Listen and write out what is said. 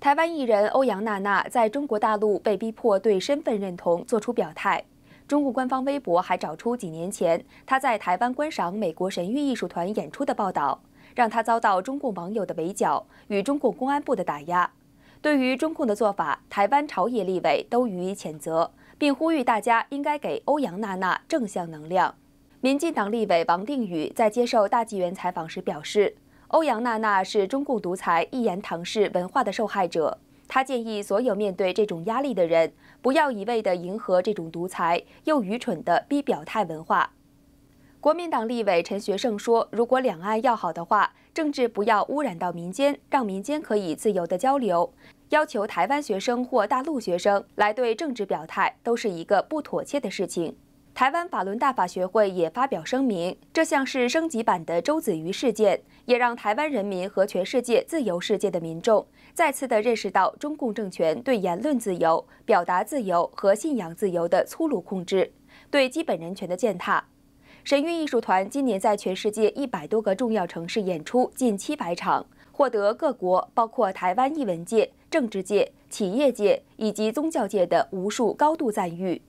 台湾艺人欧阳娜娜在中国大陆被逼迫对身份认同做出表态。中共官方微博还找出几年前她在台湾观赏美国神韵艺术团演出的报道，让她遭到中共网友的围剿与中共公安部的打压。对于中共的做法，台湾朝野立委都予以谴责，并呼吁大家应该给欧阳娜娜正向能量。民进党立委王定宇在接受大纪元采访时表示。欧阳娜娜是中共独裁一言堂式文化的受害者。她建议所有面对这种压力的人，不要一味地迎合这种独裁又愚蠢的逼表态文化。国民党立委陈学圣说：“如果两岸要好的话，政治不要污染到民间，让民间可以自由的交流。要求台湾学生或大陆学生来对政治表态，都是一个不妥切的事情。”台湾法轮大法学会也发表声明，这像是升级版的周子瑜事件，也让台湾人民和全世界自由世界的民众再次的认识到中共政权对言论自由、表达自由和信仰自由的粗鲁控制，对基本人权的践踏。神韵艺术团今年在全世界一百多个重要城市演出近七百场，获得各国包括台湾艺文界、政治界、企业界以及宗教界的无数高度赞誉。